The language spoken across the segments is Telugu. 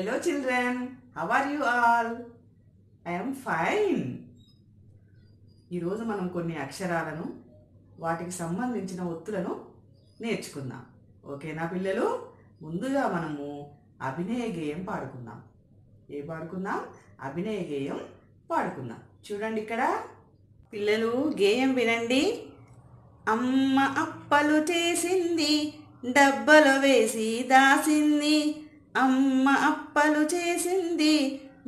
Hello children how are you all? I am ఈరోజు మనం కొన్ని అక్షరాలను వాటికి సంబంధించిన ఒత్తులను నేర్చుకుందాం ఓకేనా పిల్లలు ముందుగా మనము అభినయ గేయం పాడుకుందాం ఏ పాడుకుందాం అభినయ గేయం పాడుకుందాం చూడండి ఇక్కడ పిల్లలు గేయం వినండి అమ్మ అప్పలు చేసింది డబ్బలు వేసి దాసింది అమ్మ అప్పలు చేసింది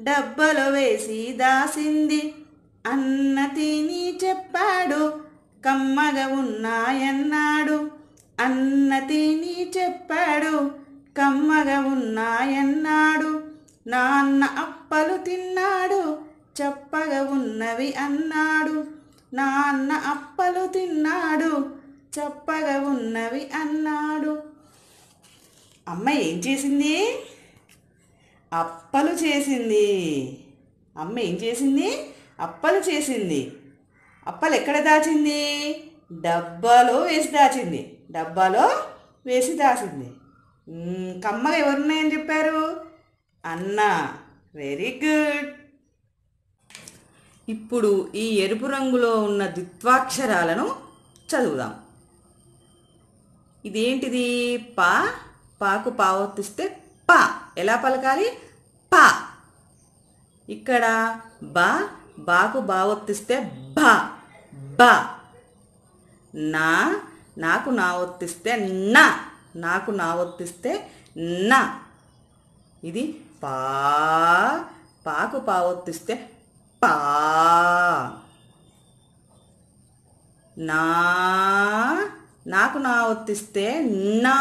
డబ్బలు వేసి దాసింది అన్న తిని చెప్పాడు కమ్మగా ఉన్నాయన్నాడు అన్న తిని చెప్పాడు కమ్మగా ఉన్నాయన్నాడు నాన్న అప్పలు తిన్నాడు చెప్పగా ఉన్నవి అన్నాడు నాన్న అప్పలు తిన్నాడు చెప్పగా ఉన్నవి అన్నాడు అమ్మ ఏం చేసింది అప్పలు చేసింది అమ్మ ఏం చేసింది అప్పలు చేసింది అప్పలు ఎక్కడ దాచింది డబ్బాలో వేసి దాచింది డబ్బాలో వేసి దాచింది కమ్మలు ఎవరున్నాయని చెప్పారు అన్న వెరీ గుడ్ ఇప్పుడు ఈ ఎరుపు రంగులో ఉన్న ద్విత్వాక్షరాలను చదువుదాం ఇదేంటిది పా పాకు పావొత్తిస్తే పా ఎలా పలకాలి పా ఇక్కడ బా బాకు బావొత్తిస్తే బా బా నా నాకు నా ఒత్తిస్తే నా నాకు నా ఒత్తిస్తే నా ఇది పా పాకు పావొత్తిస్తే పా నా నాకు నా ఒత్తిస్తే నా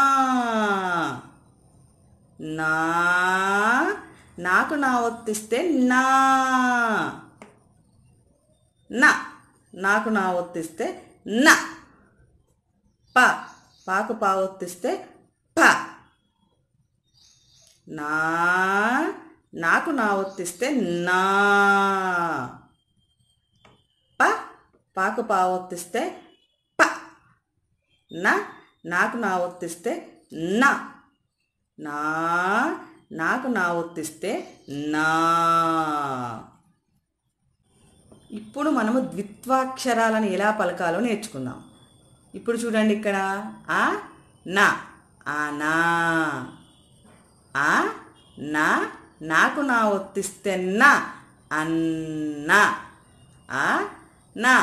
నా నాకు నా ఒత్తిస్తే నా నా నాకు నా ఒత్తిస్తే నా ప పాకు పా ఒత్తిస్తే ప నా నాకు నా ఒత్తిస్తే నా ప పాకు పా ఒత్తిస్తే నా నాకు నా ఒత్తిస్తే నా నా నాకు నా ఒత్తిస్తే నా ఇప్పుడు మనము ద్విత్వాక్షరాలను ఎలా పలకాలో నేర్చుకుందాం ఇప్పుడు చూడండి ఇక్కడ ఆ నా ఆ నా ఆ నా నాకు నా ఒత్తిస్తే నా అన్నా ఆ నా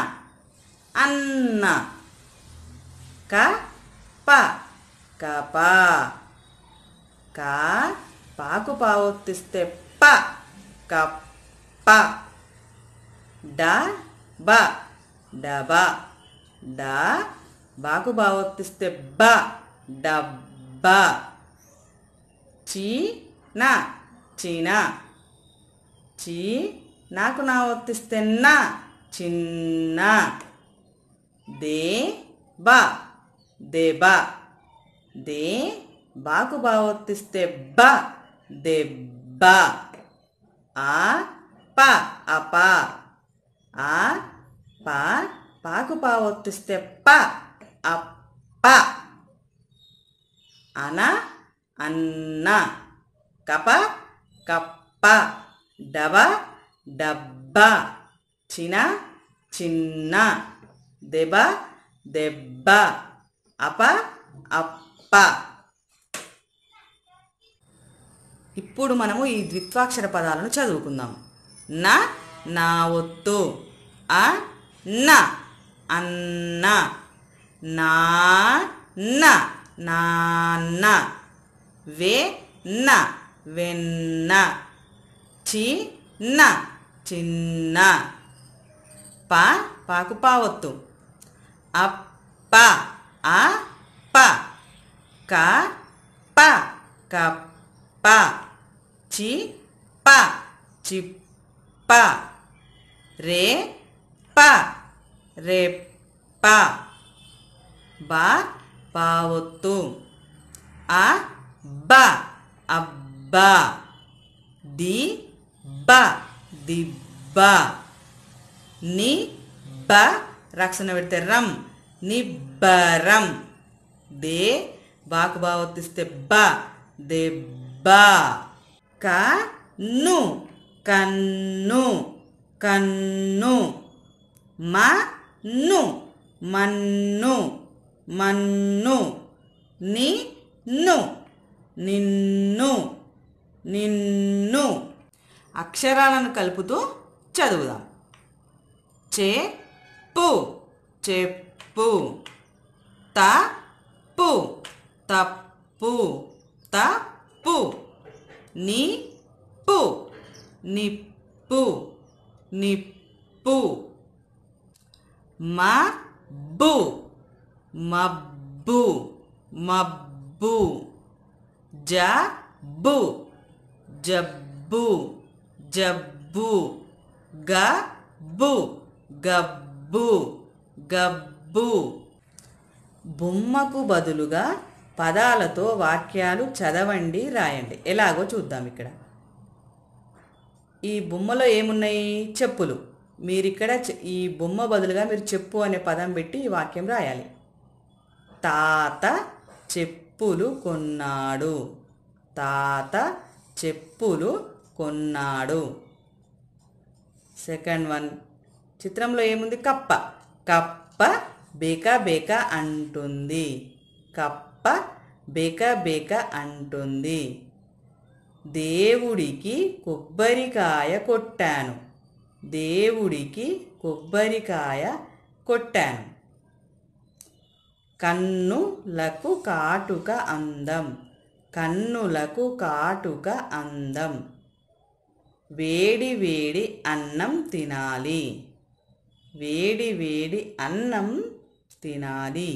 అన్నా క ప కప క పాకు పావొత్తిస్తే ప కప్ప డ బ డబ డ బాకు భావొత్తిస్తే బ డబ్బ చీ నా చీనా చీ నాకు నా ఒత్తిస్తే నా చిన్న దే బా deba de ba ku ba ottiste ba deba a pa apa a pa pa ku ba ottiste pa apa ana ana kapa kappa daba daba china china deba deba అప అప్ప ఇప్పుడు మనము ఈ ద్విత్వాక్షర పదాలను చదువుకుందాం న నా ఒత్తు అ న అన్న నా న నాన్న వే న వెన్న చి న చిన్న పా పాకు పావత్తు అప్ప apa ci pa cipa cipa repa repa ba pautung abba abba di ba di ba ni ba raksana berteram నిబ్బరం దే బాకు బావొత్తిస్తే బ దెబ్బ కన్ను కన్ను కన్ను మన్ను మన్ను మన్ను ని ను నిన్ను నిన్ను అక్షరాలను కలుపుతూ చదువుదాం చే చెప్పు bu ta tapu tapu nipu nipu nipu mabu mabu mabu jabu jabu jabu gabu gabu gabu బూ బొమ్మకు బదులుగా పదాలతో వాక్యాలు చదవండి రాయండి ఎలాగో చూద్దాం ఇక్కడ ఈ బొమ్మలో ఏమున్నాయి చెప్పులు మీరు ఇక్కడ ఈ బొమ్మ బదులుగా మీరు చెప్పు అనే పదం పెట్టి ఈ వాక్యం రాయాలి తాత చెప్పులు కొన్నాడు తాత చెప్పులు కొన్నాడు సెకండ్ వన్ చిత్రంలో ఏముంది కప్ప కప్ప బేక బేక అంటుంది కప్ప బేక బేక అంటుంది దేవుడికి కొబ్బరికాయ కొట్టాను దేవుడికి కొబ్బరికాయ కొట్టాను కన్నులకు కాటుక అందం కన్నులకు కాటుక అందం వేడి వేడి అన్నం తినాలి వేడి వేడి అన్నం తినాలి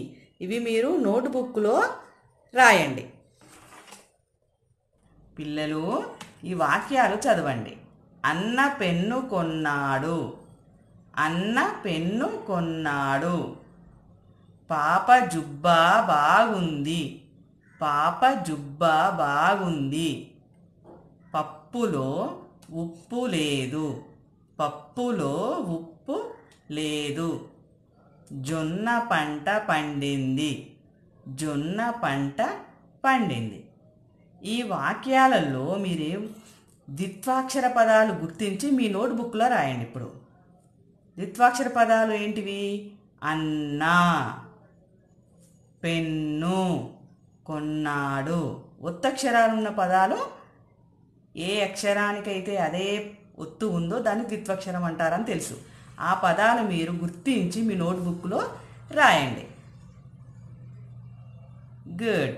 ఇవి మీరు నోట్బుక్లో రాయండి పిల్లలు ఈ వాక్యాలు చదవండి అన్న పెన్ను కొన్నాడు అన్న పెన్ను కొన్నాడు పాప జుబ్బా బాగుంది పాప జుబ్బా బాగుంది పప్పులో ఉప్పు లేదు పప్పులో ఉప్పు లేదు జొన్న పంట పండింది జొన్న పంట పండింది ఈ వాక్యాలలో మీరే ద్విత్వాక్షర పదాలు గుర్తించి మీ నోట్బుక్లో రాయండి ఇప్పుడు ద్విత్వాక్షర పదాలు ఏంటివి అన్నా పెన్ను కొన్నాడు ఒత్తక్షరాలు ఉన్న పదాలు ఏ అక్షరానికైతే అదే ఒత్తు ఉందో దాన్ని ద్విత్వాక్షరం అంటారని తెలుసు ఆ పదాలు మీరు గుర్తించి మీ నోట్బుక్లో రాయండి గుడ్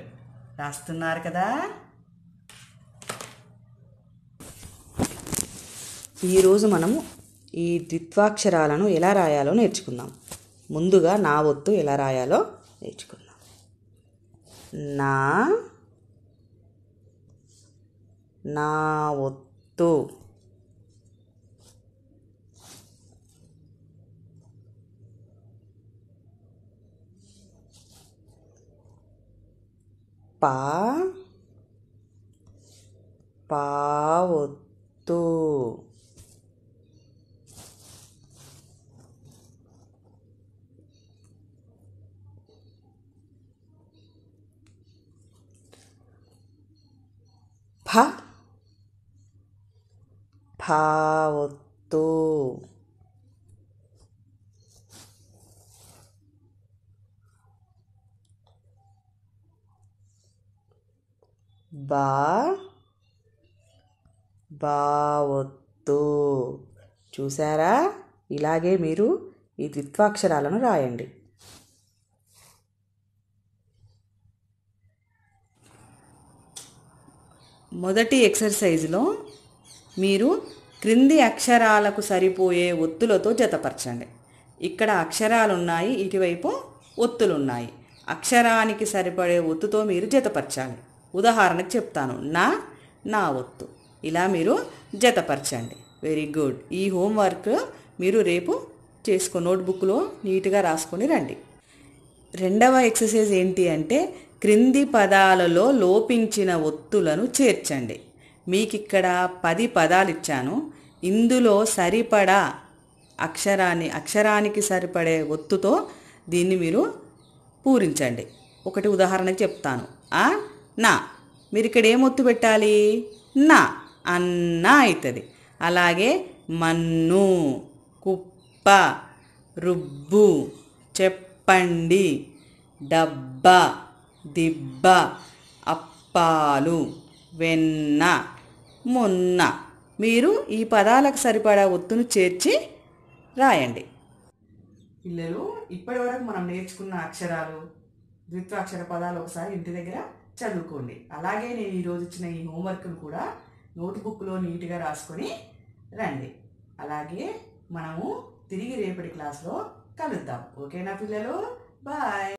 రాస్తున్నారు కదా ఈరోజు మనము ఈ ద్విత్వాక్షరాలను ఎలా రాయాలో నేర్చుకుందాం ముందుగా నా ఒత్తు ఎలా రాయాలో నేర్చుకుందాం నా నా ఒత్తు 빠, 바오또, 바, 바오또, బా బావొత్తు చూసారా ఇలాగే మీరు ఈ ద్విత్వాక్షరాలను రాయండి మొదటి ఎక్సర్సైజ్లో మీరు క్రింది అక్షరాలకు సరిపోయే ఒత్తులతో జతపరచండి ఇక్కడ అక్షరాలు ఉన్నాయి ఇటువైపు ఒత్తులు ఉన్నాయి అక్షరానికి సరిపడే ఒత్తుతో మీరు జతపరచాలి ఉదాహరణకు చెప్తాను నా నా ఒత్తు ఇలా మీరు జతపరచండి వెరీ గుడ్ ఈ హోంవర్క్ మీరు రేపు చేసుకో నోట్బుక్లో నీట్గా రాసుకొని రండి రెండవ ఎక్సర్సైజ్ ఏంటి అంటే క్రింది పదాలలో లోపించిన ఒత్తులను చేర్చండి మీకు ఇక్కడ పది పదాలు ఇచ్చాను ఇందులో సరిపడా అక్షరాన్ని అక్షరానికి సరిపడే ఒత్తుతో దీన్ని మీరు పూరించండి ఒకటి ఉదాహరణ చెప్తాను ఆ నా మీరు ఇక్కడ ఏమొత్తు పెట్టాలి నా అన్న అవుతుంది అలాగే మన్ను కుప్ప రుబ్బు చెప్పండి డబ్బా దిబ్బ అప్పాలు వెన్న మొన్న మీరు ఈ పదాలకు సరిపడా ఒత్తును చేర్చి రాయండి పిల్లలు ఇప్పటివరకు మనం నేర్చుకున్న అక్షరాలు ద్విత్వాక్షర పదాలు ఒకసారి ఇంటి దగ్గర చదువుకోండి అలాగే నేను ఈరోజు ఇచ్చిన ఈ హోంవర్క్ను కూడా నోట్బుక్లో నీట్గా రాసుకొని రండి అలాగే మనము తిరిగి రేపటి క్లాస్లో కలుద్దాం ఓకేనా పిల్లలు బాయ్